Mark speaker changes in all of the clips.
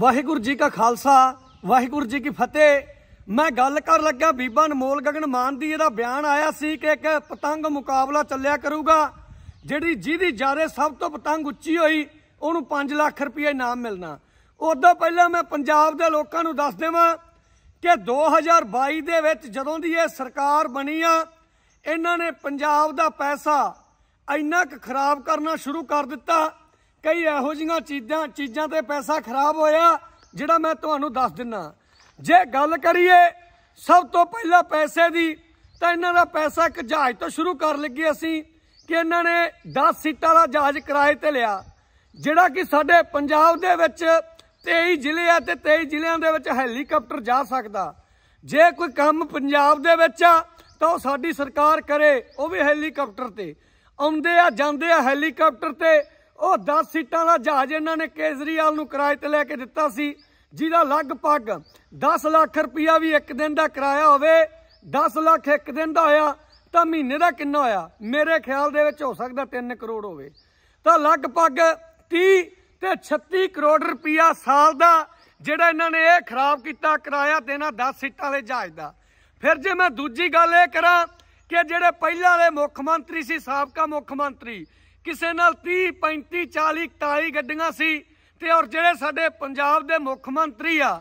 Speaker 1: ਵਾਹਿਗੁਰੂ ਜੀ ਕਾ ਖਾਲਸਾ ਵਾਹਿਗੁਰੂ ਜੀ ਕੀ ਫਤਿਹ ਮੈਂ ਗੱਲ ਕਰ ਲੱਗਾ ਬੀਬਾ ਅਨਮੋਲ ਗਗਨ ਮਾਨ ਦੀ ਇਹਦਾ ਬਿਆਨ ਆਇਆ ਸੀ ਕਿ ਇੱਕ ਪਤੰਗ ਮੁਕਾਬਲਾ ਚੱਲਿਆ ਕਰੂਗਾ ਜਿਹੜੀ ਜਿਹਦੀ ਜਾਰੇ ਸਭ ਤੋਂ ਪਤੰਗ ਉੱਚੀ ਹੋਈ ਉਹਨੂੰ 5 ਲੱਖ ਰੁਪਏ ਇਨਾਮ ਮਿਲਣਾ ਉਦੋਂ ਪਹਿਲਾਂ ਮੈਂ ਪੰਜਾਬ ਦੇ ਲੋਕਾਂ ਨੂੰ ਦੱਸ ਦੇਵਾਂ ਕਿ 2022 ਦੇ ਵਿੱਚ ਜਦੋਂ ਦੀ ਇਹ ਸਰਕਾਰ ਬਣੀ ਆ ਇਹਨਾਂ ਨੇ ਪੰਜਾਬ ਦਾ ਪੈਸਾ ਇੰਨਾ ਕੁ ਖਰਾਬ ਕਰਨਾ ਸ਼ੁਰੂ ਕਰ ਦਿੱਤਾ ਕਈ ਇਹੋ ਜੀਆਂ ਚੀਜ਼ਾਂ ਚੀਜ਼ਾਂ ਤੇ ਪੈਸਾ ਖਰਾਬ ਹੋਇਆ ਜਿਹੜਾ ਮੈਂ ਤੁਹਾਨੂੰ ਦੱਸ ਦਿੰਨਾ ਜੇ ਗੱਲ ਕਰੀਏ ਸਭ ਤੋਂ ਪਹਿਲਾਂ ਪੈਸੇ ਦੀ ਤਾਂ ਇਹਨਾਂ ਦਾ ਪੈਸਾ ਇੱਕ ਜਹਾਜ਼ ਤੋਂ ਸ਼ੁਰੂ ਕਰ ਲੱਗੇ ਅਸੀਂ ਕਿ ਇਹਨਾਂ ਨੇ 10 ਸੀਟਾਂ ਦਾ ਜਹਾਜ਼ ਕਿਰਾਏ ਤੇ ਲਿਆ ਜਿਹੜਾ ਕਿ ਸਾਡੇ ਪੰਜਾਬ ਦੇ ਵਿੱਚ 23 ਜ਼ਿਲ੍ਹੇ ਆ ਤੇ 23 ਜ਼ਿਲ੍ਹਿਆਂ ਦੇ ਵਿੱਚ ਹੈਲੀਕਾਪਟਰ ਜਾ ਸਕਦਾ ਜੇ ਕੋਈ ਕੰਮ ਪੰਜਾਬ ਦੇ ਵਿੱਚ ਆ ਤਾਂ ਉਹ ਸਾਡੀ ਸਰਕਾਰ ਕਰੇ ਉਹ ਵੀ ਹੈਲੀਕਾਪਟਰ ਤੇ ਆਉਂਦੇ ਆ ਜਾਂਦੇ ਆ ਹੈਲੀਕਾਪਟਰ ਤੇ ਉਹ 10 ਸੀਟਾਂ ਦਾ ਜਹਾਜ਼ ਇਹਨਾਂ ਨੇ ਕੇਜਰੀਵਾਲ ਨੂੰ ਕਿਰਾਏ ਤੇ ਲੈ ਕੇ ਦਿੱਤਾ ਸੀ ਜਿਹਦਾ ਲਗਭਗ 10 ਲੱਖ ਰੁਪਇਆ ਵੀ ਇੱਕ ਦਿਨ ਦਾ ਕਿਰਾਇਆ ਹੋਵੇ 10 ਲੱਖ ਇੱਕ ਦਿਨ ਦਾ ਹੋਇਆ ਤਾਂ ਮਹੀਨੇ ਦਾ ਕਿੰਨਾ ਹੋਇਆ ਮੇਰੇ ਖਿਆਲ ਦੇ ਵਿੱਚ ਹੋ ਸਕਦਾ 3 ਕਰੋੜ ਹੋਵੇ ਤਾਂ ਲਗਭਗ 30 ਤੇ 36 ਕਰੋੜ ਰੁਪਇਆ ਸਾਲ ਦਾ ਜਿਹੜਾ ਇਹਨਾਂ ਨੇ ਇਹ ਖਰਾਬ ਕੀਤਾ ਕਿਰਾਇਆ ਦੇਣਾ 10 ਸੀਟਾਂ ਵਾਲੇ ਜਹਾਜ਼ ਦਾ ਫਿਰ ਜੇ ਮੈਂ ਦੂਜੀ ਗੱਲ ਇਹ ਕਰਾਂ ਕਿ ਜਿਹੜੇ ਪਹਿਲਾਂ ਵਾਲੇ ਮੁੱਖ ਮੰਤਰੀ ਸੀ ਸਾਬਕਾ ਮੁੱਖ ਮੰਤਰੀ ਕਿਸੇ ਨਾਲ 30 35 40 41 ਗੱਡੀਆਂ ਸੀ ਤੇ ਔਰ ਜਿਹੜੇ ਸਾਡੇ ਪੰਜਾਬ ਦੇ ਮੁੱਖ ਮੰਤਰੀ ਆ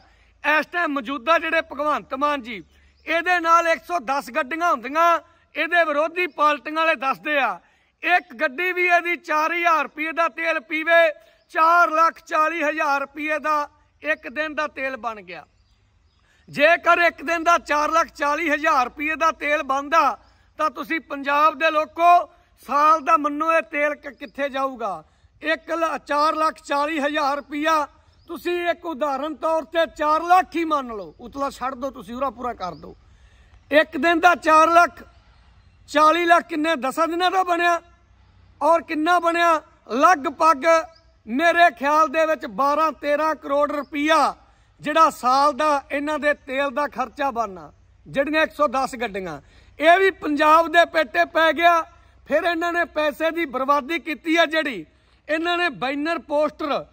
Speaker 1: ਇਸ ਟਾਈਮ ਮੌਜੂਦਾ ਜਿਹੜੇ ਭਗਵੰਤ ਮਾਨ ਜੀ ਇਹਦੇ ਨਾਲ 110 ਗੱਡੀਆਂ ਹੁੰਦੀਆਂ ਇਹਦੇ ਵਿਰੋਧੀ ਪਾਰਟੀਆਂ ਵਾਲੇ ਦੱਸਦੇ ਆ ਇੱਕ ਗੱਡੀ ਵੀ ਇਹਦੀ 4000 ਰੁਪਏ ਦਾ ਤੇਲ ਪੀਵੇ 4 ਲੱਖ 40000 ਰੁਪਏ ਦਾ ਇੱਕ ਦਿਨ ਦਾ ਤੇਲ ਬਣ ਗਿਆ ਜੇਕਰ ਇੱਕ ਦਿਨ ਦਾ 4 ਲੱਖ 40000 ਰੁਪਏ ਦਾ ਤੇਲ ਬਣਦਾ ਤਾਂ ਤੁਸੀਂ ਪੰਜਾਬ ਦੇ ਲੋਕੋ ਸਾਲ ਦਾ ਮੰਨੋ ਇਹ ਤੇਲ ਕਿੱਥੇ ਜਾਊਗਾ 1 ਲੱਖ 440000 ਰੁਪਇਆ ਤੁਸੀਂ ਇੱਕ ਉਦਾਹਰਨ ਤੌਰ ਤੇ 4 ਲੱਖ ਹੀ ਮੰਨ ਲਓ ਉਤਲਾ ਛੱਡ ਦਿਓ ਤੁਸੀਂ ਉਹਰਾ ਪੂਰਾ ਕਰ ਦਿਓ ਇੱਕ ਦਿਨ ਦਾ 4 ਲੱਖ 40 ਲੱਖ ਕਿੰਨੇ ਦਸਾਂ ਦਿਨਾਂ ਦਾ ਬਣਿਆ ਔਰ ਕਿੰਨਾ ਬਣਿਆ ਲਗਭਗ ਮੇਰੇ ਖਿਆਲ ਦੇ ਵਿੱਚ 12 13 ਕਰੋੜ ਰੁਪਇਆ ਜਿਹੜਾ ਸਾਲ ਦਾ ਇਹਨਾਂ ਦੇ ਤੇਲ ਦਾ ਖਰਚਾ ਬਣਨਾ ਜਿਹੜੀਆਂ 110 ਗੱਡੀਆਂ ਇਹ ਵੀ ਪੰਜਾਬ ਦੇ ਪੇਟੇ ਪੈ ਗਿਆ ਫਿਰ ਇਹਨਾਂ ਨੇ ਪੈਸੇ ਦੀ ਬਰਬਾਦੀ ਕੀਤੀ ਹੈ ਜਿਹੜੀ ਇਹਨਾਂ ਨੇ ਬੈਨਰ ਪੋਸਟਰ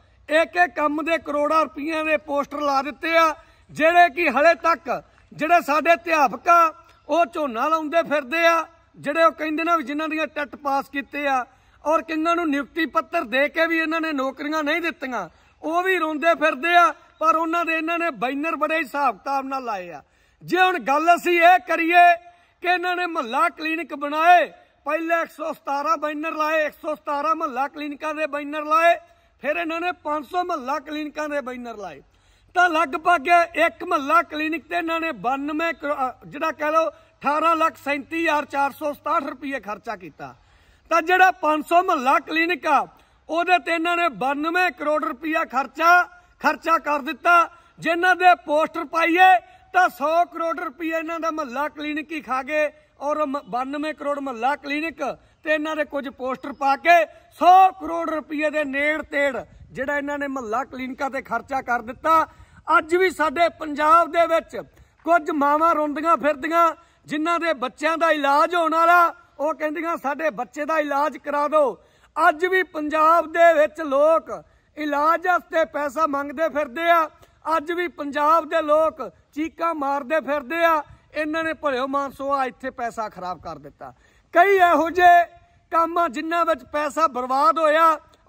Speaker 1: ਇੱਕ ਇੱਕ ਕੰਮ ਦੇ ਕਰੋੜਾਂ ਰੁਪਈਆਂ ਦੇ ਪੋਸਟਰ ਲਾ ਦਿੱਤੇ ਆ ਜਿਹੜੇ ਕਿ ਹਲੇ ਤੱਕ ਜਿਹੜੇ ਸਾਡੇ ਅਧਿਆਪਕ ਆ ਉਹ ਝੋਨਾ ਲਾਉਂਦੇ ਫਿਰਦੇ ਆ ਜਿਹੜੇ ਉਹ ਕਹਿੰਦੇ ਨਾ ਵੀ ਜਿਨ੍ਹਾਂ ਦੀਆਂ ਟੱਟ ਪਾਸ ਕੀਤੇ ਆ ਔਰ ਕਿੰਨਾਂ ਨੂੰ ਨਿਯੁਕਤੀ ਪੱਤਰ ਦੇ ਕੇ ਵੀ ਇਹਨਾਂ ਨੇ ਨੌਕਰੀਆਂ ਨਹੀਂ ਦਿੱਤੀਆਂ ਉਹ ਵੀ ਰੋਂਦੇ ਫਿਰਦੇ ਆ ਪਰ ਉਹਨਾਂ ਦੇ ਇਹਨਾਂ ਨੇ ਬੈਨਰ ਬੜੇ ਹਿਸਾਬ-ਕਿਤਾਬ ਨਾਲ ਲਾਏ ਆ ਜੇ ਹੁਣ ਗੱਲ ਅਸੀਂ ਇਹ ਕਰੀਏ ਕਿ ਇਹਨਾਂ ਨੇ ਮਹੱਲਾ ਕਲੀਨਿਕ ਬਣਾਏ ਪਹਿਲੇ 117 ਬੈਨਰ ਲਾਏ 117 ਮਹੱਲਾ ਕਲੀਨਿਕਾਂ ਦੇ ਬੈਨਰ ਲਾਏ ਫਿਰ ਇਹਨਾਂ ਨੇ 500 ਮਹੱਲਾ ਕਲੀਨਿਕਾਂ ਦੇ ਬੈਨਰ ਲਾਏ ਤਾਂ ਲਗਭਗ ਇੱਕ ਮਹੱਲਾ ਕਲੀਨਿਕ ਤੇ ਇਹਨਾਂ ਨੇ 92 ਜਿਹੜਾ ਕਹਿ ਲਓ 18 ਲੱਖ 37467 ਰੁਪਏ ਖਰਚਾ ਕੀਤਾ ਤਾਂ ਜਿਹੜਾ 500 ਮਹੱਲਾ ਕਲੀਨਿਕ ਆ ਉਹਦੇ ਤੇ ਇਹਨਾਂ ਨੇ 92 ਕਰੋੜ ਰੁਪਏ ਖਰਚਾ ਖਰਚਾ ਕਰ ਦਿੱਤਾ ਜਿਨ੍ਹਾਂ ਦੇ ਪੋਸਟਰ ਪਾਈਏ ਤਾਂ 100 ਕਰੋੜ ਰੁਪਏ ਇਹਨਾਂ ਦਾ ਮਹੱਲਾ ਕਲੀਨਿਕ ਹੀ ਖਾ ਗਏ ਔਰ 92 ਕਰੋੜ ਮਹੱਲਾ ਕਲੀਨਿਕ ਤੇ ਇਹਨਾਂ ਦੇ ਕੁਝ ਪੋਸਟਰ ਪਾ ਕੇ 100 ਕਰੋੜ ਰੁਪਏ ਦੇ ਨੇੜ ਤੇੜ ਜਿਹੜਾ ਇਹਨਾਂ ਨੇ ਮਹੱਲਾ ਕਲੀਨਿਕਾਂ ਤੇ ਖਰਚਾ ਕਰ ਦਿੱਤਾ ਅੱਜ ਵੀ ਸਾਡੇ ਪੰਜਾਬ ਦੇ ਵਿੱਚ ਕੁਝ ਮਾਵਾਂ ਰੋਂਦੀਆਂ ਫਿਰਦੀਆਂ ਜਿਨ੍ਹਾਂ ਦੇ ਬੱਚਿਆਂ ਦਾ ਇਲਾਜ ਹੋਣ ਵਾਲਾ ਉਹ ਕਹਿੰਦੀਆਂ ਸਾਡੇ ਬੱਚੇ ਦਾ ਇਲਾਜ ਕਰਾ ਦਿਓ ਅੱਜ ਵੀ ਪੰਜਾਬ ਦੇ ਵਿੱਚ ਲੋਕ ਇਲਾਜ ਵਾਸਤੇ ਪੈਸਾ ਮੰਗਦੇ ਫਿਰਦੇ ਆ ਅੱਜ ਵੀ ਪੰਜਾਬ ਦੇ ਲੋਕ ਚੀਕਾਂ ਮਾਰਦੇ ਫਿਰਦੇ ਆ ਇਹਨਾਂ ਨੇ ਭਲਿਓ ਮਾਨਸੋ ਆ ਇੱਥੇ ਪੈਸਾ ਖਰਾਬ ਕਰ ਦਿੱਤਾ ਕਈ ਇਹੋ ਜਿਹੇ ਕੰਮ ਆ ਜਿਨ੍ਹਾਂ ਵਿੱਚ ਪੈਸਾ ਬਰਬਾਦ ਹੋਇਆ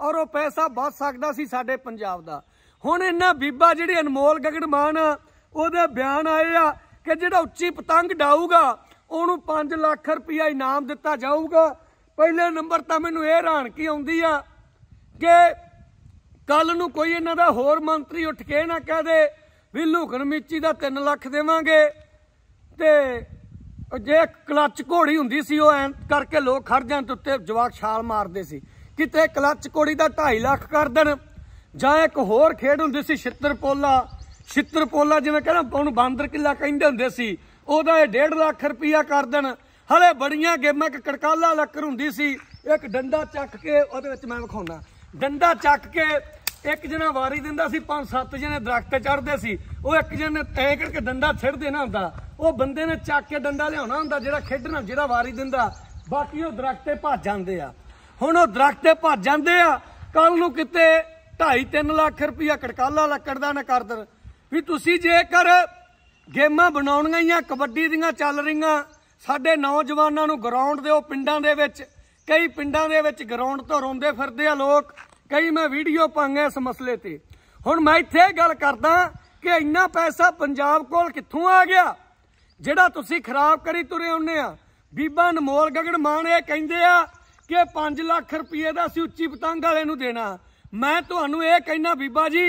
Speaker 1: ਔਰ ਉਹ ਪੈਸਾ ਬਚ ਸਕਦਾ ਸੀ ਸਾਡੇ ਪੰਜਾਬ ਦਾ ਹੁਣ ਇਹਨਾਂ ਬੀਬਾ ਜਿਹੜੀ ਅਨਮੋਲ ਗਗੜ ਮਾਨ ਉਹਦੇ ਬਿਆਨ ਆਏ ਆ ਕਿ ਜਿਹੜਾ ਉੱਚੀ ਪਤੰਗ ਡਾਊਗਾ ਉਹਨੂੰ 5 ਲੱਖ ਰੁਪਇਆ ਇਨਾਮ ਦਿੱਤਾ ਜਾਊਗਾ ਪਹਿਲੇ ਨੰਬਰ ਤਾਂ ਮੈਨੂੰ ਇਹ ਕੀ ਆਉਂਦੀ ਆ ਕਿ ਕੱਲ ਨੂੰ ਕੋਈ ਇਹਨਾਂ ਦਾ ਹੋਰ ਮੰਤਰੀ ਉੱਠ ਕੇ ਨਾ ਕਹਦੇ ਵੀ ਲੁਕਣ ਮਿੱਚੀ ਦਾ 3 ਲੱਖ ਦੇਵਾਂਗੇ ਤੇ ਜੇ ਕਲੱਚ ਘੋੜੀ ਹੁੰਦੀ ਸੀ ਉਹ ਐਂ ਕਰਕੇ ਲੋਕ ਖੜ ਜਾਣ ਤੇ ਉੱਤੇ ਜਵਾਕ ਛਾਲ ਮਾਰਦੇ ਸੀ ਕਿਤੇ ਕਲੱਚ ਘੋੜੀ ਦਾ 2.5 ਲੱਖ ਕਰ ਦੇਣ ਜਾਂ ਇੱਕ ਹੋਰ ਖੇਡ ਹੁੰਦੀ ਸੀ ਛਿੱਤਰਪੋਲਾ ਛਿੱਤਰਪੋਲਾ ਜਿਵੇਂ ਕਹਿੰਦਾ ਉਹਨੂੰ ਬਾਂਦਰ ਕਿੱਲਾ ਕਹਿੰਦੇ ਹੁੰਦੇ ਸੀ ਉਹਦਾ ਇਹ 1.5 ਲੱਖ ਰੁਪਇਆ ਕਰ ਦੇਣ ਹਲੇ ਬੜੀਆਂ ਗੇਮਾਂ ਇੱਕ ਕੜਕਾਲਾ ਲੱਕਰ ਹੁੰਦੀ ਸੀ ਇੱਕ ਡੰਡਾ ਚੱਕ ਕੇ ਉਹਦੇ ਵਿੱਚ ਮੈਂ ਵਿਖਾਉਣਾ ਡੰਡਾ ਚੱਕ ਕੇ ਇੱਕ ਜਣਾ ਵਾਰੀ ਦਿੰਦਾ ਸੀ ਪੰਜ ਸੱਤ ਜਣੇ ਦਰਖਤ ਚੜਦੇ ਸੀ ਉਹ ਇੱਕ ਜਣੇ ਤੈਂ ਕਰਕੇ ਡੰਡਾ ਛਿੜਦੇ ਨਾ ਹੁੰਦਾ ਉਹ ਬੰਦੇ ਨੇ ਚੱਕ ਕੇ ਡੰਡਾ ਲਿਆਉਣਾ ਹੁੰਦਾ ਜਿਹੜਾ ਖੇਡਣਾ ਜਿਹੜਾ ਵਾਰੀ ਦਿੰਦਾ ਬਾਕੀ ਉਹ ਦਰਖਤੇ ਭੱਜ ਜਾਂਦੇ ਆ ਹੁਣ ਉਹ ਦਰਖਤੇ ਭੱਜ ਜਾਂਦੇ ਆ ਕੱਲ ਨੂੰ ਕਿਤੇ 2.5 3 ਲੱਖ ਰੁਪਇਆ ਕੜਕਾਲਾ ਲੱਕੜ ਦਾ ਨਾ ਕਰਦਰ ਵੀ ਤੁਸੀਂ ਜੇਕਰ ਗੇਮਾਂ ਬਣਾਉਣੀਆਂ ਜਾਂ ਕਬੱਡੀ ਦੀਆਂ ਚੱਲ ਰਹੀਆਂ ਸਾਡੇ ਨੌਜਵਾਨਾਂ ਨੂੰ ਗਰਾਊਂਡ ਦੇ ਉਹ ਪਿੰਡਾਂ ਦੇ ਵਿੱਚ ਕਈ ਪਿੰਡਾਂ ਦੇ ਵਿੱਚ ਗਰਾਊਂਡ ਤੋਂ ਰੋਂਦੇ ਫਿਰਦੇ ਆ ਲੋਕ ਕਈ ਮੈਂ ਵੀਡੀਓ ਪਾਉਂਗਾ ਇਸ ਮਸਲੇ ਤੇ ਹੁਣ ਮੈਂ ਇੱਥੇ ਗੱਲ ਕਰਦਾ ਕਿ ਇੰਨਾ ਪੈਸਾ ਪੰਜਾਬ ਕੋਲ ਕਿੱਥੋਂ ਆ ਗਿਆ ਜਿਹੜਾ ਤੁਸੀਂ ਖਰਾਬ ਕਰੀ ਤੁਰੇ ਹੁੰਨੇ ਆ ਬੀਬਾ ਅਨਮੋਲ ਗਗੜ ਮਾਨ ਇਹ ਕਹਿੰਦੇ ਆ ਕਿ 5 ਲੱਖ ਰੁਪਏ ਦਾ ਅਸੀਂ ਉੱਚੀ ਪਤੰਗ ਵਾਲੇ ਨੂੰ ਦੇਣਾ ਮੈਂ ਤੁਹਾਨੂੰ ਇਹ ਕਹਿਣਾ ਬੀਬਾ ਜੀ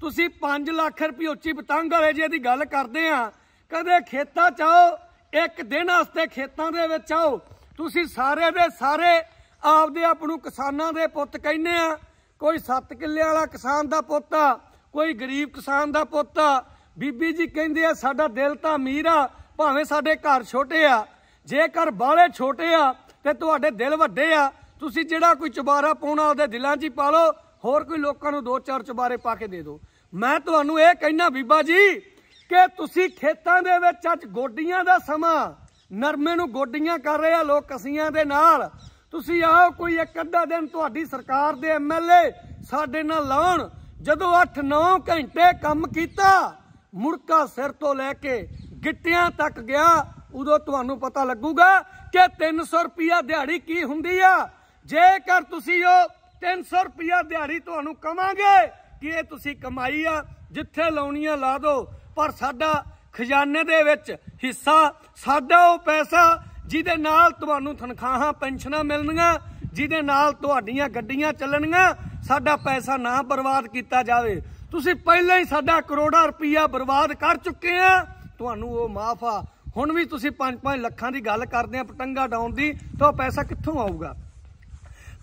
Speaker 1: ਤੁਸੀਂ 5 ਲੱਖ ਰੁਪਏ ਉੱਚੀ ਪਤੰਗ ਵਾਲੇ ਜੇ ਦੀ ਗੱਲ ਕਰਦੇ ਆ ਕਦੇ ਖੇਤਾਂ ਚ ਆਓ ਇੱਕ ਦਿਨ ਵਾਸਤੇ ਖੇਤਾਂ ਦੇ ਵਿੱਚ ਆਓ ਤੁਸੀਂ ਸਾਰੇ ਦੇ ਸਾਰੇ ਆਪਦੇ ਆਪ ਨੂੰ ਕਿਸਾਨਾਂ ਦੇ ਪੁੱਤ ਕਹਿੰਨੇ ਆ ਕੋਈ 7 ਕਿੱਲੇ ਵਾਲਾ ਕਿਸਾਨ ਦਾ ਪੁੱਤ ਆ ਕੋਈ ਗਰੀਬ ਕਿਸਾਨ ਦਾ ਪੁੱਤ ਆ ਬੀਬੀ ਜੀ ਕਹਿੰਦੇ ਆ ਸਾਡਾ ਦਿਲ ਤਾਂ ਅਮੀਰ ਆ ਭਾਵੇਂ ਸਾਡੇ ਘਰ ਛੋਟੇ ਆ ਜੇਕਰ ਬਾਲੇ ਛੋਟੇ ਆ ਤੇ ਤੁਹਾਡੇ ਦਿਲ ਵੱਡੇ ਆ ਤੁਸੀਂ ਜਿਹੜਾ ਕੋਈ ਚੁਬਾਰਾ ਪਾਉਣਾ ਉਹਦੇ ਦਿਲਾਂ 'ਚ ਹੀ ਪਾ ਲਓ ਹੋਰ ਕੋਈ ਲੋਕਾਂ ਨੂੰ ਦੋ ਚਾਰ ਚੁਬਾਰੇ ਪਾ ਕੇ ਦੇ ਦਿਓ ਮੈਂ ਤੁਹਾਨੂੰ ਇਹ ਕਹਿਣਾ ਬੀਬਾ ਜੀ ਕਿ ਤੁਸੀਂ ਖੇਤਾਂ ਦੇ ਵਿੱਚ ਅੱਜ ਗੋਡੀਆਂ ਦਾ ਸਮਾਂ ਨਰਮੇ ਨੂੰ ਗੋਡੀਆਂ ਕਰ ਰਹੇ ਆ ਲੋਕ ਕਸੀਆਂ ਦੇ ਨਾਲ ਤੁਸੀਂ ਆਓ ਕੋਈ ਇੱਕ ਅੱਧਾ ਦਿਨ ਤੁਹਾਡੀ ਸਰਕਾਰ ਦੇ ਐਮਐਲਏ ਸਾਡੇ ਨਾਲ ਲਾਉਣ ਜਦੋਂ 8-9 ਘੰਟੇ ਕੰਮ ਕੀਤਾ ਮੁਰਕਾ ਸਿਰ ਤੋਂ ਲੈ ਕੇ ਗਿੱਟਿਆਂ ਤੱਕ ਗਿਆ ਉਦੋਂ ਤੁਹਾਨੂੰ ਪਤਾ ਲੱਗੂਗਾ ਕਿ 300 ਰੁਪਿਆ ਦਿਹਾੜੀ ਕੀ ਹੁੰਦੀ ਆ ਜੇਕਰ ਤੁਸੀਂ ਉਹ 300 ਰੁਪਿਆ ਦਿਹਾੜੀ ਤੁਹਾਨੂੰ ਕਵਾਂਗੇ ਕਿ ਇਹ ਤੁਸੀਂ ਕਮਾਈ ਆ ਜਿੱਥੇ ਲਾਉਣੀਆਂ ਲਾ ਦਿਓ ਪਰ ਸਾਡਾ ਖਜ਼ਾਨੇ ਦੇ ਵਿੱਚ ਹਿੱਸਾ ਸਾਡਾ ਉਹ ਪੈਸਾ ਜਿਹਦੇ ਨਾਲ ਤੁਹਾਨੂੰ ਤਨਖਾਹਾਂ ਪੈਨਸ਼ਨਾਂ ਮਿਲਣਗੀਆਂ ਜਿਹਦੇ ਨਾਲ ਤੁਹਾਡੀਆਂ ਗੱਡੀਆਂ ਚੱਲਣਗੀਆਂ ਸਾਡਾ ਪੈਸਾ ਨਾ ਬਰਬਾਦ ਕੀਤਾ ਜਾਵੇ ਤੁਸੀਂ ਪਹਿਲਾਂ ਹੀ ਸਾਡਾ ਕਰੋੜਾ ਰੁਪਈਆ ਬਰਬਾਦ ਕਰ ਚੁੱਕੇ ਆ ਤੁਹਾਨੂੰ ਉਹ ਮਾਫ ਆ ਹੁਣ ਵੀ ਤੁਸੀਂ 5-5 ਲੱਖਾਂ ਦੀ ਗੱਲ ਕਰਦੇ ਆ ਪਟੰਗਾ ਡਾਉਣ ਦੀ ਤਾਂ ਪੈਸਾ ਕਿੱਥੋਂ ਆਊਗਾ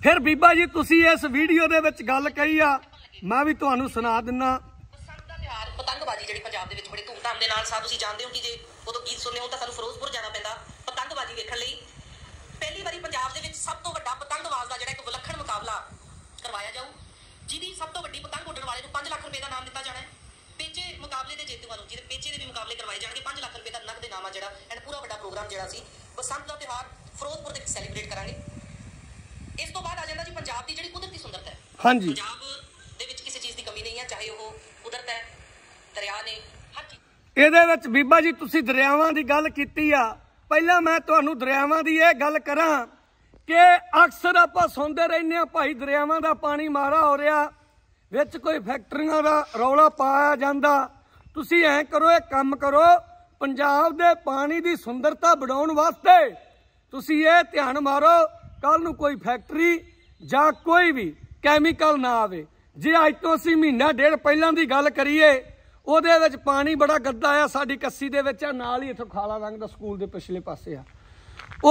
Speaker 1: ਫਿਰ ਬੀਬਾ ਜੀ ਤੁਸੀਂ ਇਸ ਵੀਡੀਓ ਦੇ ਵਿੱਚ ਗੱਲ ਕਹੀ ਆ ਮੈਂ ਵੀ ਤੁਹਾਨੂੰ ਸੁਣਾ ਦਿੰਨਾ ਪਤੰਗਬਾਜ਼ੀ ਜਿਹੜੀ ਪੰਜਾਬ ਦੇ ਵਿੱਚ ਬੜੇ ਧੂਮਧਾਮ ਦੇ ਨਾਲ ਸਾ ਤੁਸੀਂ ਜਾਣਦੇ ਹੋ ਕਿ ਜੇ ਉਦੋਂ ਗੀਤ ਸੁਣਨੇ ਹੋ ਤਾਂ ਸਾਨੂੰ ਫਿਰੋਜ਼ਪੁਰ ਜਾਣਾ ਪੈਂਦਾ ਪਤੰਗਬਾਜ਼ੀ ਵੇਖਣ ਲਈ ਪਹਿਲੀ ਵਾਰੀ ਪੰਜਾਬ ਦੇ ਵਿੱਚ ਸਭ ਤੋਂ ਵੱਡਾ ਪਤੰਗਬਾਜ਼ ਦਾ ਜਿਹੜਾ ਇੱਕ ਵਿਲੱਖਣ ਮੁਕਾਬਲਾ ਕਰਵਾਇਆ ਜਾਊ ਜਿਹਦੀ ਸਭ ਤੋਂ ਵੱਡੀ ਪਤੰਗ ਉੱਡਣ ਵਾਲੇ ਨੂੰ 5 ਲੱਖ ਰੁਪਏ ਦਾ ਨਾਮ ਦਿੱਤਾ ਜਾਣਾ ਹੈ ਪੇਚੇ ਮੁਕਾਬਲੇ ਦੇ ਜੇਤੂ ਵੱਲੋਂ ਜਿਹਦੇ ਪੇਚੇ ਦੇ ਵੀ ਮੁਕਾਬਲੇ ਕਰਵਾਏ ਜਾਣਗੇ 5 ਲੱਖ ਰੁਪਏ ਦਾ ਨਕਦ ਇਨਾਮ ਆ ਜਿਹੜਾ ਐਂਡ ਪੂਰਾ ਵੱਡਾ ਪ੍ਰੋਗਰਾਮ ਜਿਹੜਾ ਸੀ ਬਸੰਤ ਦਾ ਤਿਹਾਰ ਫਿਰੋਜ਼ਪੁਰ ਦੇ ਸੈਲੀਬ੍ਰੇਟ ਕਰਾਂਗੇ ਇਸ ਤੋਂ ਬਾਅਦ ਆ ਜਾਂਦਾ ਜੀ ਪੰਜਾਬ ਦੀ ਜਿਹੜੀ ਕੁਦਰਤੀ
Speaker 2: ਸੁੰਦਰਤਾ ਹੈ ਹਾਂਜੀ
Speaker 1: ਪੰਜਾਬ ਦੇ ਵਿੱਚ ਕਿਸੇ ਚੀਜ਼ ਦੀ ਕਮੀ ਨਹੀਂ ਹੈ ਚਾਹੇ ਉਹ ਕੁਦਰਤ ਹੈ ਦਰਿਆ ਨੇ ਹਰ ਚੀਜ਼ ਇਹਦੇ ਵਿੱਚ ਬੀਬਾ ਜੀ ਤੁਸੀਂ ਦਰਿਆਵਾਂ ਦੀ ਗੱਲ ਕੀਤੀ ਆ ਪਹਿਲਾਂ ਮੈਂ ਤੁਹਾਨੂੰ ਦਰਿਆਵਾਂ ਦੀ ਇਹ ਗੱਲ ਕਰਾਂ ਕਿ ਅਕਸਰ ਆਪਾਂ ਸੁਣਦੇ ਰਹਿੰਦੇ ਆ ਭਾਈ ਦਰਿਆਵਾਂ ਦਾ ਪਾਣੀ ਮਾਰਾ ਹੋ ਰਿਹਾ ਵਿੱਚ ਕੋਈ ਫੈਕਟਰੀਆਂ ਦਾ ਰੌਲਾ ਪਾਇਆ ਜਾਂਦਾ ਤੁਸੀਂ ਐਂ ਕਰੋ ਇਹ ਕੰਮ ਕਰੋ ਪੰਜਾਬ ਦੇ ਪਾਣੀ ਦੀ ਸੁੰਦਰਤਾ ਵਧਾਉਣ ਵਾਸਤੇ ਤੁਸੀਂ ਇਹ ਧਿਆਨ ਮਾਰੋ ਕੱਲ ਨੂੰ ਕੋਈ ਫੈਕਟਰੀ ਜਾਂ ਕੋਈ ਵੀ ਕੈਮੀਕਲ ਨਾ ਆਵੇ ਜੇ ਅੱਜ ਤੋਂ ਅਸੀਂ ਮਹੀਨਾ ਡੇਢ ਪਹਿਲਾਂ ਦੀ ਗੱਲ ਕਰੀਏ ਉਹਦੇ ਵਿੱਚ ਪਾਣੀ ਬੜਾ ਗੱਦਾ ਆ ਸਾਡੀ ਕੱਸੀ ਦੇ ਵਿੱਚ ਆ ਨਾਲ ਹੀ ਇੱਥੋਂ ਖਾਲਾ ਰੰਗ ਦਾ ਸਕੂਲ ਦੇ ਪਿਛਲੇ ਪਾਸੇ ਆ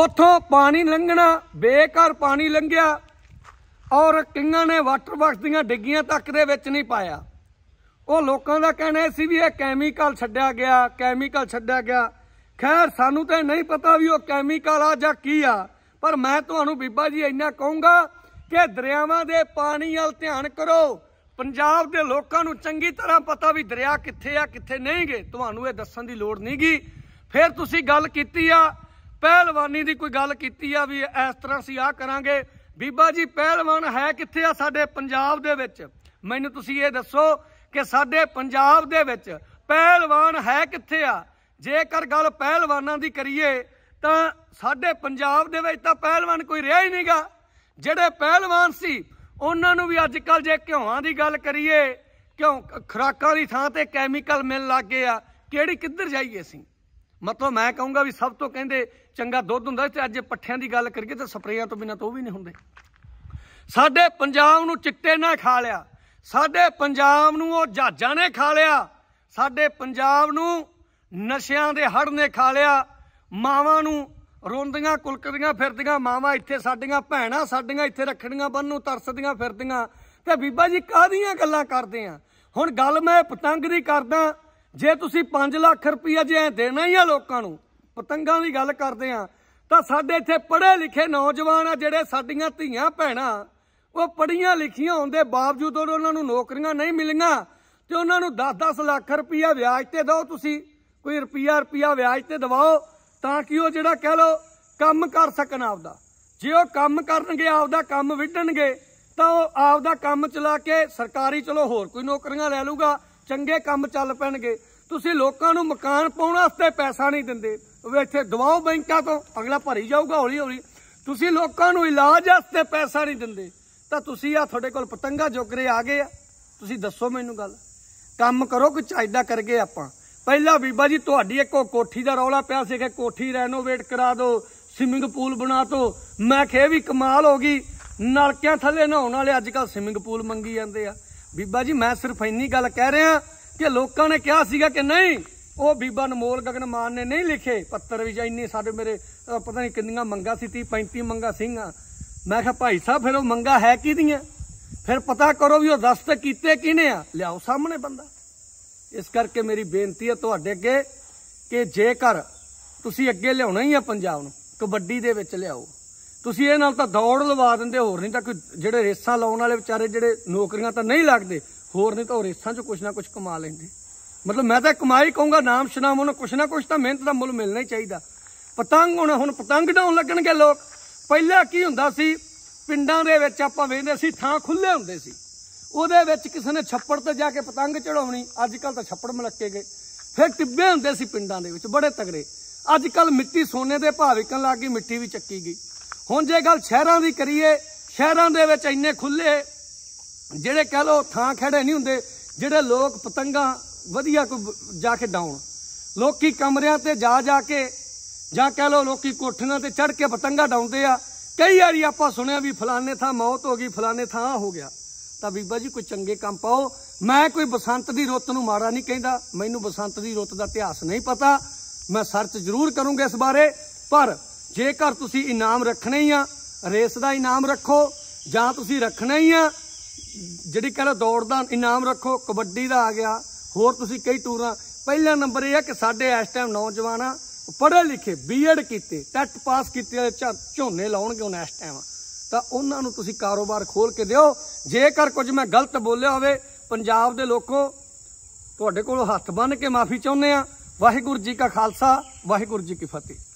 Speaker 1: ਉਥੋਂ ਪਾਣੀ ਲੰਘਣਾ ਬੇਕਾਰ ਪਾਣੀ ਲੰਘਿਆ ਔਰ ਕਿੰਗਾਂ ਨੇ ਵਾਟਰ ਬਾਕਸ ਦੀਆਂ ਡਿੱਗੀਆਂ ਤੱਕ ਦੇ ਵਿੱਚ ਨਹੀਂ ਪਾਇਆ ਉਹ ਲੋਕਾਂ ਦਾ ਕਹਿਣਾ ਸੀ ਵੀ ਇਹ ਕੈਮੀਕਲ ਛੱਡਿਆ ਗਿਆ ਕੈਮੀਕਲ ਛੱਡਿਆ ਗਿਆ ਖੈਰ ਸਾਨੂੰ ਤਾਂ ਨਹੀਂ ਪਤਾ ਵੀ ਉਹ ਕੈਮੀਕਲ ਆ ਜਾਂ ਕੀ ਆ ਪਰ ਮੈਂ ਤੁਹਾਨੂੰ ਬੀਬਾ ਜੀ ਇੰਨਾ ਕਹੂੰਗਾ ਕਿ ਦਰਿਆਵਾਂ ਦੇ ਪਾਣੀ ਵੱਲ ਧਿਆਨ ਕਰੋ ਪੰਜਾਬ ਦੇ ਲੋਕਾਂ ਨੂੰ ਚੰਗੀ ਤਰ੍ਹਾਂ ਪਤਾ ਵੀ ਦਰਿਆ ਕਿੱਥੇ ਆ ਕਿੱਥੇ ਨਹੀਂਗੇ ਤੁਹਾਨੂੰ ਇਹ ਦੱਸਣ ਦੀ ਲੋੜ ਨਹੀਂਗੀ ਫਿਰ ਤੁਸੀਂ ਗੱਲ ਕੀਤੀ ਆ ਪਹਿਲਵਾਨੀ ਦੀ ਕੋਈ ਗੱਲ ਕੀਤੀ ਆ ਵੀ ਇਸ ਤਰ੍ਹਾਂ ਸੀ ਆ ਕਰਾਂਗੇ ਬੀਬਾ ਜੀ ਪਹਿਲਵਾਨ ਹੈ ਕਿੱਥੇ ਆ ਸਾਡੇ ਪੰਜਾਬ ਦੇ ਵਿੱਚ ਮੈਨੂੰ ਤੁਸੀਂ ਇਹ ਦੱਸੋ ਕਿ ਸਾਡੇ ਪੰਜਾਬ ਦੇ ਵਿੱਚ ਪਹਿਲਵਾਨ ਹੈ ਕਿੱਥੇ ਆ ਜੇਕਰ ਗੱਲ ਪਹਿਲਵਾਨਾਂ ਦੀ ਕਰੀਏ ਤਾਂ ਸਾਡੇ ਪੰਜਾਬ ਦੇ ਵਿੱਚ ਤਾਂ ਪਹਿਲਵਾਨ ਕੋਈ ਰਿਹਾ ਹੀ ਨਹੀਂਗਾ ਜਿਹੜੇ ਪਹਿਲਵਾਨ ਸੀ ਉਹਨਾਂ ਨੂੰ ਵੀ ਅੱਜ ਕੱਲ ਜੇ ਘਿਉਆਂ ਦੀ ਗੱਲ ਕਰੀਏ ਕਿਉਂ ਖਰਾਕਾਂ ਦੀ ਥਾਂ ਤੇ ਕੈਮੀਕਲ ਮਿਲ ਲੱਗ ਆ ਕਿਹੜੀ ਕਿੱਧਰ ਜਾਈਏ ਸੀ ਮਤਲਬ ਮੈਂ ਕਹੂੰਗਾ ਵੀ ਸਭ ਤੋਂ ਕਹਿੰਦੇ ਚੰਗਾ ਦੁੱਧ ਹੁੰਦਾ ਤੇ ਅੱਜ ਪੱਠਿਆਂ ਦੀ ਗੱਲ ਕਰੀਏ ਤਾਂ ਸਪਰੇਆਂ ਤੋਂ ਬਿਨਾਂ ਤਾਂ ਉਹ ਵੀ ਨਹੀਂ ਹੁੰਦੇ ਸਾਡੇ ਪੰਜਾਬ ਨੂੰ ਚਿੱਟੇ ਨਾਲ ਖਾ ਲਿਆ ਸਾਡੇ ਪੰਜਾਬ ਨੂੰ ਉਹ ਜਹਾਜ਼ਾਂ ਨੇ ਖਾ ਲਿਆ ਸਾਡੇ ਪੰਜਾਬ ਨੂੰ ਨਸ਼ਿਆਂ ਦੇ ਹੜ ਨੇ ਖਾ ਲਿਆ ਮਾਵਾਂ ਨੂੰ ਰੋਂਦੀਆਂ ਕੁਲਕਦੀਆਂ ਫਿਰਦੀਆਂ ਮਾਵਾਂ ਇੱਥੇ ਸਾਡੀਆਂ ਭੈਣਾਂ ਸਾਡੀਆਂ ਇੱਥੇ ਰੱਖਣੀਆਂ ਬੰਨ ਨੂੰ ਤਰਸਦੀਆਂ ਫਿਰਦੀਆਂ ਤੇ ਬੀਬਾ ਜੀ ਕਾਹਦੀਆਂ ਗੱਲਾਂ ਕਰਦੇ ਆ ਹੁਣ ਗੱਲ ਮੈਂ ਪਤੰਗ ਦੀ ਕਰਦਾ ਜੇ ਤੁਸੀਂ 5 ਲੱਖ ਰੁਪਈਆ ਜੇ ਦੇਣਾ ਹੀ ਆ ਲੋਕਾਂ ਨੂੰ ਪਤੰਗਾਂ ਦੀ ਗੱਲ ਕਰਦੇ ਆ ਤਾਂ ਸਾਡੇ ਇੱਥੇ ਪੜ੍ਹੇ ਲਿਖੇ ਨੌਜਵਾਨ ਆ ਜਿਹੜੇ ਸਾਡੀਆਂ ਧੀਆਂ ਭੈਣਾਂ ਉਹ ਪੜੀਆਂ ਲਿਖੀਆਂ ਹੋਣ ਦੇ ਬਾਵਜੂਦ ਉਹਨਾਂ ਨੂੰ ਨੌਕਰੀਆਂ ਨਹੀਂ ਮਿਲੀਆਂ ਤੇ ਉਹਨਾਂ ਨੂੰ 10-10 ਲੱਖ ਰੁਪਈਆ ਵਿਆਜ ਤੇ ਦਿਓ ਤੁਸੀਂ ਕੋਈ ਰੁਪਈਆ ਰੁਪਈਆ ਵਿਆਜ ਤੇ ਦਿਵਾਓ ਤਾਂ ਕਿ ਉਹ ਜਿਹੜਾ ਕਹਿ ਲੋ ਕੰਮ ਕਰ ਸਕਣ ਆਪਦਾ ਜੇ ਉਹ ਕੰਮ ਕਰਨਗੇ ਆਪਦਾ ਕੰਮ ਵਿੱਢਣਗੇ ਤਾਂ ਉਹ ਆਪਦਾ ਕੰਮ ਚਲਾ ਕੇ ਸਰਕਾਰੀ ਚਲੋ ਹੋਰ ਕੋਈ ਨੌਕਰੀਆਂ ਲੈ ਲੂਗਾ ਚੰਗੇ ਕੰਮ ਚੱਲ ਪੈਣਗੇ ਤੁਸੀਂ ਲੋਕਾਂ ਨੂੰ ਮਕਾਨ ਪਾਉਣ ਵਾਸਤੇ ਪੈਸਾ ਨਹੀਂ ਦਿੰਦੇ ਉਹ ਇੱਥੇ ਦਵਾਉ ਬੈਂਕਾਂ ਤੋਂ ਅਗਲਾ ਭਰੀ ਜਾਊਗਾ ਹੌਲੀ ਹੌਲੀ ਤੁਸੀਂ ਲੋਕਾਂ ਨੂੰ ਇਲਾਜ ਵਾਸਤੇ ਪੈਸਾ ਨਹੀਂ ਦਿੰਦੇ ਤਾਂ ਤੁਸੀਂ ਆ ਤੁਹਾਡੇ ਕੋਲ ਪਤੰਗਾ ਜੋਗਰੇ ਆ ਗਏ ਆ ਤੁਸੀਂ ਦੱਸੋ ਮੈਨੂੰ ਗੱਲ ਕੰਮ ਕਰੋ ਕਿ ਚਾਹੀਦਾ ਕਰਗੇ ਆਪਾਂ ਪਹਿਲਾਂ ਬੀਬਾ ਜੀ ਤੁਹਾਡੀ ਇੱਕੋ ਕੋਠੀ ਦਾ ਰੌਲਾ ਪਿਆ ਸੀ ਕਿ ਕੋਠੀ ਰੈਨੋਵੇਟ ਕਰਾ ਦਿਓ ਸਵਿਮਿੰਗ ਪੂਲ ਬਣਾ ਦਿਓ ਮੈਂ ਕਿਹਾ ਵੀ ਕਮਾਲ ਹੋ ਗਈ ਨਲਕਿਆਂ ਥੱਲੇ ਨਹਾਉਣ ਵਾਲੇ ਅੱਜ ਕੱਲ ਸਵਿਮਿੰਗ ਪੂਲ ਮੰਗੀ ਜਾਂਦੇ ਆ ਬੀਬਾ ਜੀ ਮੈਂ ਸਿਰਫ ਇੰਨੀ ਗੱਲ ਕਹਿ ਰਿਹਾ ਕਿ ਲੋਕਾਂ ਨੇ ਕਿਹਾ ਸੀਗਾ ਕਿ ਨਹੀਂ ਉਹ ਬੀਬਾ ਅਨਮੋਲ ਗਗਨ ਮਾਨ ਨੇ ਨਹੀਂ ਲਿਖੇ ਪੱਤਰ ਵੀ ਇੰਨੀ ਸਾਡੇ ਮੇਰੇ ਪਤਾ ਨਹੀਂ ਕਿੰਨੀਆਂ ਮੰਗਾ ਸੀ 30 35 ਮੰਗਾ ਸਿੰਘ ਮੈਂ ਕਿਹਾ ਭਾਈ ਸਾਹਿਬ ਫਿਰ ਉਹ ਮੰਗਾ ਹੈ ਦੀਆਂ ਫਿਰ ਪਤਾ ਕਰੋ ਵੀ ਉਹ ਦਸਤ ਕੀਤੇ ਕਿਨੇ ਆ ਲਿਆਓ ਸਾਹਮਣੇ ਬੰਦਾ ਇਸ ਕਰਕੇ ਮੇਰੀ ਬੇਨਤੀ ਹੈ ਤੁਹਾਡੇ ਅੱਗੇ ਕਿ ਜੇਕਰ ਤੁਸੀਂ ਅੱਗੇ ਲਿਆਉਣਾ ਹੀ ਆ ਪੰਜਾਬ ਨੂੰ ਕਬੱਡੀ ਦੇ ਵਿੱਚ ਲਿਆਓ ਤੁਸੀਂ ਇਹ ਨਾਲ ਤਾਂ ਦੌੜ ਲਵਾ ਦਿੰਦੇ ਹੋਰ ਨਹੀਂ ਤਾਂ ਕੋਈ ਜਿਹੜੇ ਰੇਸਾਂ ਲਾਉਣ ਵਾਲੇ ਵਿਚਾਰੇ ਜਿਹੜੇ ਨੌਕਰੀਆਂ ਤਾਂ ਨਹੀਂ ਲੱਗਦੇ ਹੋਰ ਨਹੀਂ ਤਾਂ ਉਹ ਰੇਸਾਂ 'ਚ ਕੁਛ ਨਾ ਕੁਛ ਕਮਾ ਲੈਂਦੇ ਮਤਲਬ ਮੈਂ ਤਾਂ ਕਮਾਈ ਕਹੂੰਗਾ ਨਾਮ ਸ਼ਨਾਮ ਉਹਨਾਂ ਕੁਛ ਨਾ ਕੁਛ ਤਾਂ ਮਿਹਨਤ ਦਾ ਮੁੱਲ ਮਿਲਣਾ ਹੀ ਚਾਹੀਦਾ ਪਤੰਗ ਹੁਣ ਹੁਣ ਪਤੰਗ ਡਾਉਣ ਲੱਗਣਗੇ ਲੋਕ ਪਹਿਲਾਂ ਕੀ ਹੁੰਦਾ ਸੀ ਪਿੰਡਾਂ ਦੇ ਵਿੱਚ ਆਪਾਂ ਵੇਖਦੇ ਸੀ ਥਾਂ ਖੁੱਲੇ ਹੁੰਦੇ ਸੀ ਉਹਦੇ ਵਿੱਚ ਕਿਸੇ ਨੇ ਛੱਪੜ ਤੇ ਜਾ ਕੇ ਪਤੰਗ ਚੜਾਉਣੀ ਅੱਜ ਕੱਲ ਤਾਂ ਛੱਪੜ ਮਲੱਕੇ ਗਏ ਫਿਰ ਟਿੱਬੇ ਹੁੰਦੇ ਸੀ ਪਿੰਡਾਂ ਦੇ ਵਿੱਚ ਬੜੇ ਤਗੜੇ ਅੱਜ ਕੱਲ ਮਿੱਟੀ ਸੋਨੇ ਦੇ ਭਾਅ ਵਿਕਣ ਲੱਗ ਗਈ ਮਿੱਟੀ ਵੀ ਚੱਕੀ ਗਈ ਹੁਣ ਜੇ ਗੱਲ ਸ਼ਹਿਰਾਂ ਦੀ ਕਰੀਏ ਸ਼ਹਿਰਾਂ ਦੇ ਵਿੱਚ ਇੰਨੇ ਖੁੱਲੇ ਜਿਹੜੇ ਕਹ ਲੋ ਥਾਂ ਖੜੇ ਨਹੀਂ ਹੁੰਦੇ ਜਿਹੜੇ ਲੋਕ ਪਤੰਗਾ ਵਧੀਆ ਕੋਈ ਜਾ ਕੇ ਡਾਉਣ ਲੋਕੀ ਕਮਰਿਆਂ ਤੇ ਜਾ ਜਾ ਕੇ ਜਾਂ ਕਹ ਲੋ ਲੋਕੀ ਕੋਠੀਆਂ ਤੇ ਚੜ ਕੇ ਪਤੰਗਾ ਡਾਉਂਦੇ ਆ ਕਈ ਵਾਰੀ ਆਪਾਂ ਸੁਣਿਆ ਵੀ ਫਲਾਣੇ ਥਾਂ ਮੌਤ ਹੋ ਗਈ ਫਲਾਣੇ ਥਾਂ ਹੋ ਗਿਆ ਤਾਂ ਬੀਬਾ ਜੀ ਕੋਈ ਚੰਗੇ ਕੰਮ ਪਾਓ ਮੈਂ ਕੋਈ ਬਸੰਤ ਦੀ ਰੁੱਤ ਨੂੰ ਮਾਰਾ ਨਹੀਂ ਕਹਿੰਦਾ ਮੈਨੂੰ ਬਸੰਤ ਦੀ ਰੁੱਤ ਦਾ ਇਤਿਹਾਸ ਨਹੀਂ ਪਤਾ ਮੈਂ ਸਰਚ ਜ਼ਰੂਰ ਕਰੂੰਗਾ ਇਸ ਬਾਰੇ ਪਰ ਜੇਕਰ ਤੁਸੀਂ ਇਨਾਮ ਰੱਖਣੇ ਹੀ ਆ ਰੇਸ ਦਾ ਇਨਾਮ ਰੱਖੋ ਜਾਂ ਤੁਸੀਂ ਰੱਖਣਾ ਹੀ ਆ ਜਿਹੜੀ ਕਹਿੰਦਾ ਦੌੜ ਦਾ ਇਨਾਮ ਰੱਖੋ ਕਬੱਡੀ ਦਾ ਆ ਗਿਆ ਹੋਰ ਤੁਸੀਂ ਕਈ ਟੂਰਾਂ ਪਹਿਲਾ ਨੰਬਰ ਇਹ ਹੈ ਕਿ ਸਾਡੇ ਇਸ ਟਾਈਮ ਨੌਜਵਾਨ ਆ ਪੜ੍ਹੇ ਲਿਖੇ ਬੀਐਡ ਕੀਤੇ ਟੈਟ ਪਾਸ ਕੀਤੇ ਵਾਲੇ ਝੋਨੇ ਲਾਉਣਗੇ ਉਹਨਾਂ ਇਸ ਟਾਈਮ ਤਾਂ ਉਹਨਾਂ ਨੂੰ ਤੁਸੀਂ ਕਾਰੋਬਾਰ ਖੋਲ ਕੇ ਦਿਓ ਜੇਕਰ ਕੁਝ ਮੈਂ ਗਲਤ ਬੋਲਿਆ ਹੋਵੇ ਪੰਜਾਬ ਦੇ ਲੋਕੋ ਤੁਹਾਡੇ ਕੋਲ ਹੱਥ ਬੰਨ ਕੇ ਮਾਫੀ ਚਾਹੁੰਦੇ ਆ ਵਾਹਿਗੁਰੂ ਜੀ ਕਾ ਖਾਲਸਾ ਵਾਹਿਗੁਰੂ ਜੀ ਕੀ ਫਤਿਹ